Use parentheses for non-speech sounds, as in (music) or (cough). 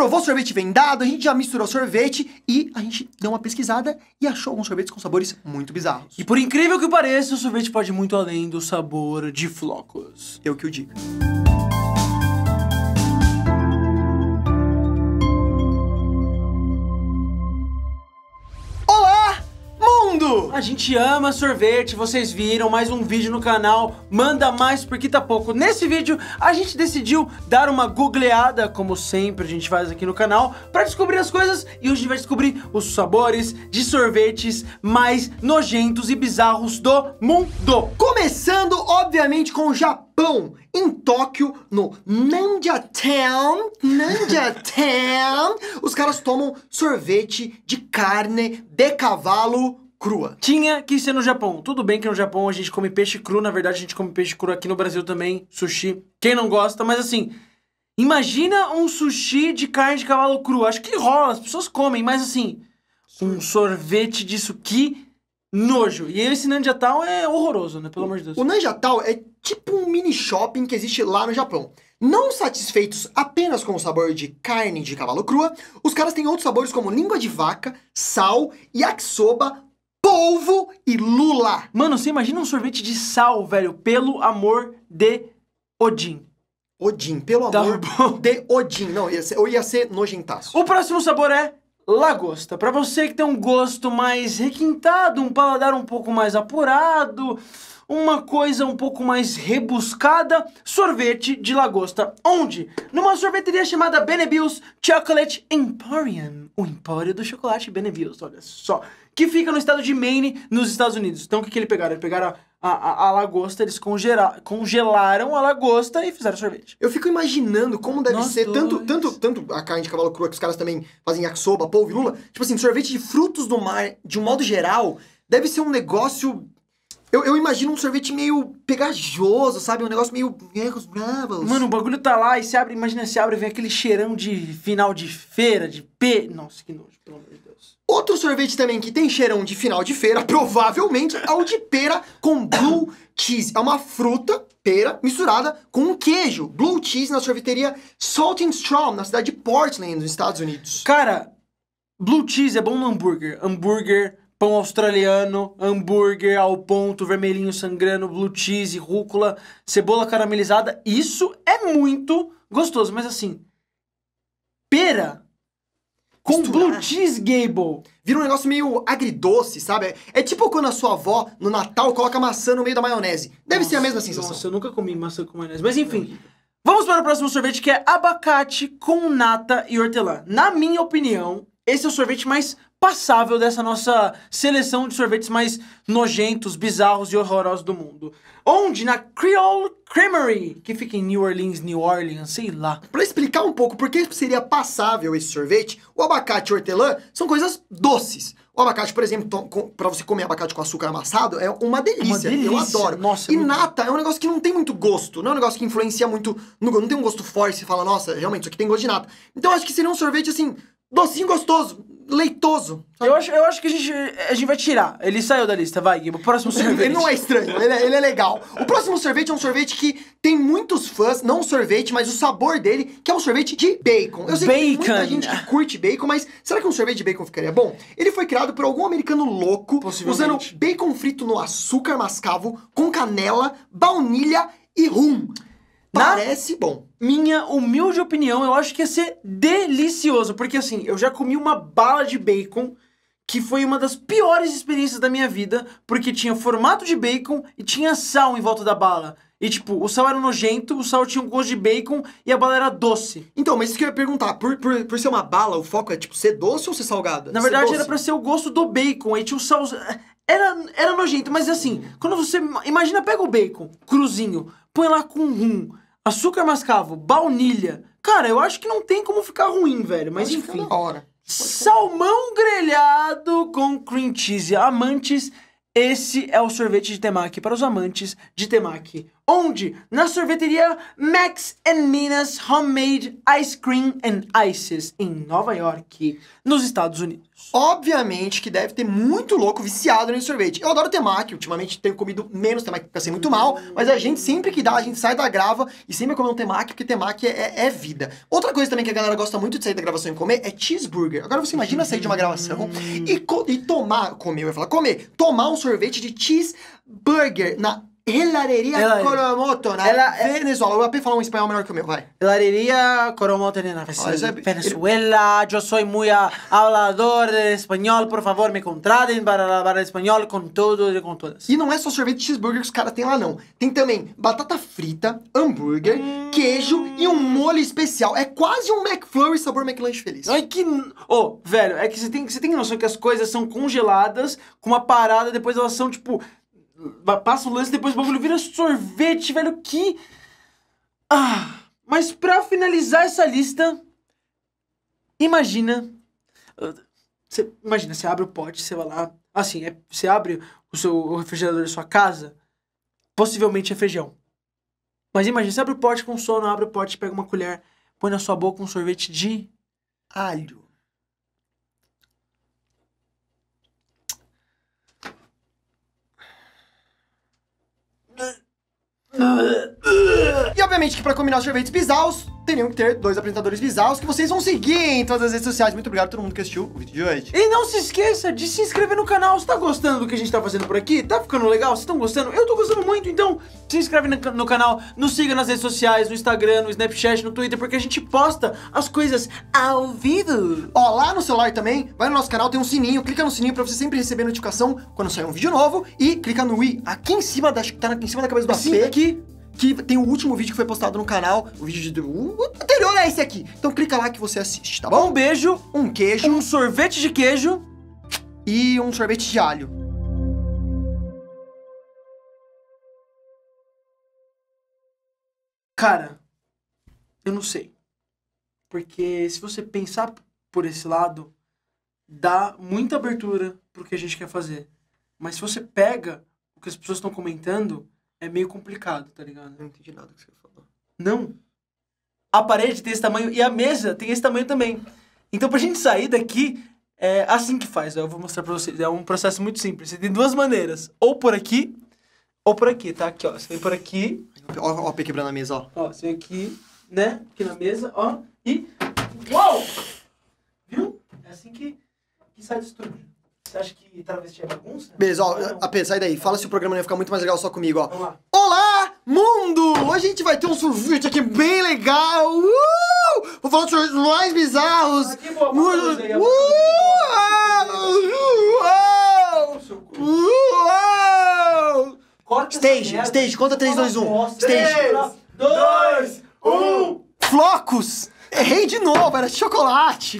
provou sorvete vendado, a gente já misturou sorvete e a gente deu uma pesquisada e achou alguns sorvetes com sabores muito bizarros. E por incrível que pareça, o sorvete pode ir muito além do sabor de flocos. Eu que o digo. A gente ama sorvete, vocês viram mais um vídeo no canal, manda mais porque tá pouco. Nesse vídeo a gente decidiu dar uma googleada, como sempre a gente faz aqui no canal, para descobrir as coisas e hoje a gente vai descobrir os sabores de sorvetes mais nojentos e bizarros do mundo. Começando, obviamente, com o Japão, em Tóquio, no Nanja Town, Nanja Town, os caras tomam sorvete de carne de cavalo crua. Tinha que ser no Japão. Tudo bem que no Japão a gente come peixe cru, na verdade a gente come peixe cru aqui no Brasil também, sushi. Quem não gosta, mas assim, imagina um sushi de carne de cavalo cru. Acho que rola, as pessoas comem, mas assim, um sorvete disso que nojo. E esse Nanjatal é horroroso, né? Pelo amor de Deus. O Nanjatal é tipo um mini shopping que existe lá no Japão. Não satisfeitos apenas com o sabor de carne de cavalo crua, os caras têm outros sabores como língua de vaca, sal, yakisoba, polvo e lula. Mano, você imagina um sorvete de sal, velho, pelo amor de Odin. Odin, pelo tá amor bom. de Odin. Não, ia ser, eu ia ser nojentaço. O próximo sabor é lagosta. Para você que tem um gosto mais requintado, um paladar um pouco mais apurado, uma coisa um pouco mais rebuscada, sorvete de lagosta. Onde? Numa sorveteria chamada Benebius Chocolate Emporium o Empório do Chocolate Benevius, olha só. Que fica no estado de Maine, nos Estados Unidos. Então o que, que eles pegaram? Eles pegaram a, a, a lagosta, eles congela, congelaram a lagosta e fizeram sorvete. Eu fico imaginando como deve Nós ser, dois. tanto, tanto, tanto a carne de cavalo crua que os caras também fazem yakisoba, polvilula. Tipo assim, sorvete de frutos do mar, de um modo geral, deve ser um negócio eu, eu, imagino um sorvete meio pegajoso, sabe? Um negócio meio. bravos. Mano, o bagulho tá lá e se abre, imagina, se abre e vem aquele cheirão de final de feira, de P. Nossa, que nojo, pelo amor de Deus. Outro sorvete também que tem cheirão de final de feira, provavelmente, é o de pera com blue cheese. É uma fruta, pera, misturada com um queijo. Blue cheese na sorveteria Salt and Straw, na cidade de Portland, nos Estados Unidos. Cara, blue cheese é bom no hambúrguer. Hambúrguer pão australiano, hambúrguer ao ponto, vermelhinho sangrando, blue cheese, rúcula, cebola caramelizada. Isso é muito gostoso, mas assim, pera com Misturar. blue cheese gable. Vira um negócio meio agridoce, sabe? É, tipo quando a sua avó, no Natal, coloca maçã no meio da maionese. Deve nossa, ser a mesma sensação. Nossa, eu nunca comi maçã com maionese. Mas enfim, é vamos para o próximo sorvete que é abacate com nata e hortelã. Na minha opinião, esse é o sorvete mais passável dessa nossa seleção de sorvetes mais nojentos, bizarros e horrorosos do mundo. Onde? Na Creole Creamery, que fica em New Orleans, New Orleans, sei lá. Para explicar um pouco por que seria passável esse sorvete, o abacate e o hortelã são coisas doces. O abacate, por exemplo, para você comer abacate com açúcar amassado, é uma delícia. uma delícia. Eu adoro. Nossa, é e nata é um negócio que não tem muito gosto. Não é um negócio que influencia muito no Não tem um gosto forte. Você fala, nossa, realmente, isso aqui tem gosto de nata. Então, acho que seria um sorvete, assim, Docinho gostoso, leitoso. Eu acho, eu acho que a gente, a gente vai tirar. Ele saiu da lista, vai, O próximo (laughs) sorvete. ele não é estranho, ele é, ele é legal. O próximo sorvete é um sorvete que tem muitos fãs, não o sorvete, mas o sabor dele, que é um sorvete de bacon. Eu sei bacon. que tem muita gente que curte bacon, mas será que um sorvete de bacon ficaria bom? Ele foi criado por algum americano louco, usando bacon frito no açúcar mascavo, com canela, baunilha e rum. Parece bom. Minha humilde opinião, eu acho que ia ser delicioso. Porque assim, eu já comi uma bala de bacon que foi uma das piores experiências da minha vida, porque tinha formato de bacon e tinha sal em volta da bala. E tipo, o sal era nojento, o sal tinha um gosto de bacon e a bala era doce. Então, mas isso que eu ia perguntar, por, por, por ser uma bala, o foco é tipo ser doce ou ser salgada? Na verdade, era para ser o gosto do bacon, aí tinha o sal. Era, era nojento, mas assim, quando você. Imagina, pega o bacon, cruzinho, põe lá com rum, açúcar mascavo, baunilha. Cara, eu acho que não tem como ficar ruim, velho. Mas é enfim. Que hora. Salmão grelhado com cream cheese. Amantes, esse é o sorvete de temaki para os amantes de temaki. Onde? Na sorveteria Max and Minas Homemade Ice Cream and Ices, em Nova York, nos Estados Unidos. Obviamente que deve ter muito louco viciado nesse sorvete. Eu adoro temaki, ultimamente tenho comido menos temaki porque eu muito mal, mas a gente sempre que dá, a gente sai da grava e sempre come um temaki, porque temaki é, é, é, vida. Outra coisa também que a galera gosta muito de sair da gravação e comer é cheeseburger. Agora você imagina sair de uma gravação e, e tomar, comer, eu ia falar comer, tomar um sorvete de cheeseburger na Helareria Coromoto né? Ela, é- Venezuela. O AP fala um espanhol melhor que o meu, vai. Helareria Coromoto né? Venezuela. Eu sou muito hablador de espanhol. Por favor, me contratem para falar espanhol com todos e com todas. E não é só sorvete cheeseburger que os caras têm lá, não. Tem também batata frita, hambúrguer, hum. queijo e um molho especial. É quase um McFlurry sabor McLanche feliz. Ai, é que... Ô, oh, velho, é que você tem, você tem noção que as coisas são congeladas com uma parada, depois elas são, tipo passa o lance, depois o bagulho vira sorvete, velho. Que. Ah! Mas pra finalizar essa lista, imagina. Ah, cê, imagina, você abre o pote, você vai lá. Assim, você é, abre o seu o refrigerador da sua casa, possivelmente é feijão. Mas imagina, você abre o pote com sono, abre o pote, pega uma colher, põe na sua boca um sorvete de alho. E obviamente que para combinar os sorvetes bizarros, teriam que ter dois apresentadores bizarros que vocês vão seguir em todas as redes sociais. Muito obrigado a todo mundo que assistiu o vídeo de hoje. E não se esqueça de se inscrever no canal. Você tá gostando do que a gente tá fazendo por aqui? Tá ficando legal? Vocês estão gostando? Eu tô gostando muito, então se inscreve no canal, nos siga nas redes sociais, no Instagram, no Snapchat, no Twitter, porque a gente posta as coisas ao vivo. Ó, lá no celular também, vai no nosso canal, tem um sininho, clica no sininho pra você sempre receber notificação quando sair um vídeo novo e clica no i aqui em cima que tá em cima da cabeça do Sim, AP. aqui que tem o último vídeo que foi postado no canal, o vídeo de, o anterior é esse aqui. Então clica lá que você assiste, tá bom? Um beijo, um queijo, um sorvete de queijo e um sorvete de alho. Cara, eu não sei. Porque se você pensar por esse lado, dá muita abertura pro que a gente quer fazer. Mas se você pega o que as pessoas estão comentando, é meio complicado, tá ligado? não entendi nada que você falou. Não. A parede tem esse tamanho e a mesa tem esse tamanho também. Então, pra gente sair daqui, é assim que faz. Eu vou mostrar pra vocês. É um processo muito simples. Você tem duas maneiras. Ou por aqui, ou por aqui, tá? Aqui, ó. Você vem por aqui. Ó, ó, P quebrando a mesa, ó. Ó, você vem aqui, né? Aqui na mesa, ó. E. Uou! Viu? É assim que, que sai do estúdio. Você acha que travesti é bagunça? Beleza, ó, ah, sai daí. Fala se o programa não ia ficar muito mais legal só comigo, ó. Vamos lá. Olá, mundo! Hoje a gente vai ter um sorvete aqui bem legal. Uh! Vou falar dos sorvetes mais bizarros. Ah, que boa, muito... aí, stage, stage, conta 3, 2, 1. Stage. 3, 2, 1. Flocos! Errei de novo, era chocolate.